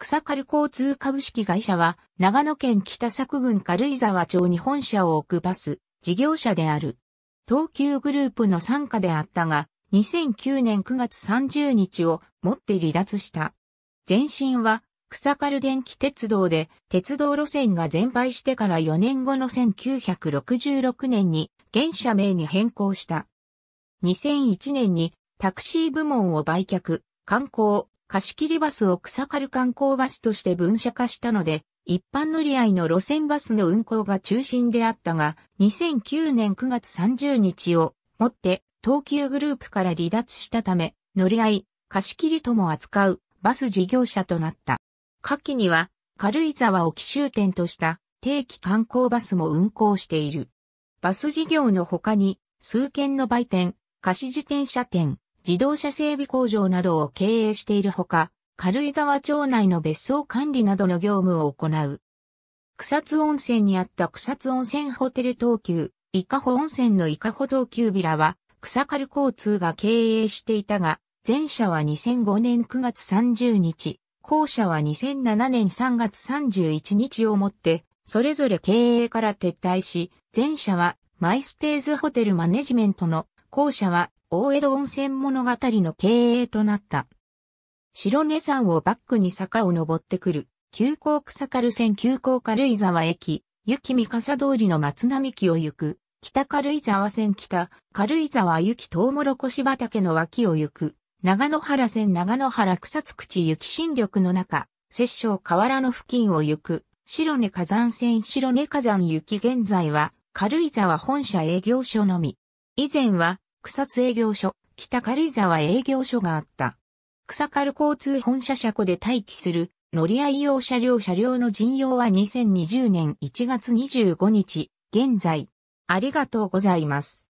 草軽交通株式会社は、長野県北作郡軽井沢町に本社を置くバス、事業者である。東急グループの参加であったが、2009年9月30日をもって離脱した。前身は、草軽電気鉄道で、鉄道路線が全廃してから4年後の1966年に、現社名に変更した。2001年に、タクシー部門を売却、観光、貸切バスを草刈観光バスとして分社化したので、一般乗り合いの路線バスの運行が中心であったが、2009年9月30日をもって東急グループから離脱したため、乗り合い、貸切とも扱うバス事業者となった。下記には、軽井沢を奇襲点とした定期観光バスも運行している。バス事業の他に、数件の売店、貸し自転車店、自動車整備工場などを経営しているほか、軽井沢町内の別荘管理などの業務を行う。草津温泉にあった草津温泉ホテル東急、伊香保温泉の伊香保東急ビラは、草軽交通が経営していたが、前者は2005年9月30日、後者は2007年3月31日をもって、それぞれ経営から撤退し、前者はマイステーズホテルマネジメントの、後者は大江戸温泉物語の経営となった。白根山をバックに坂を登ってくる、急行草軽線急行軽井沢駅、雪三笠通りの松並木を行く、北軽井沢線北、軽井沢雪トウモロコシ畑の脇を行く、長野原線長野原草津口雪新緑の中、摂政河原の付近を行く、白根火山線白根火山雪現在は、軽井沢本社営業所のみ。以前は、草津営業所、北軽井沢営業所があった。草軽交通本社車庫で待機する乗り合い用車両車両の陣用は2020年1月25日、現在。ありがとうございます。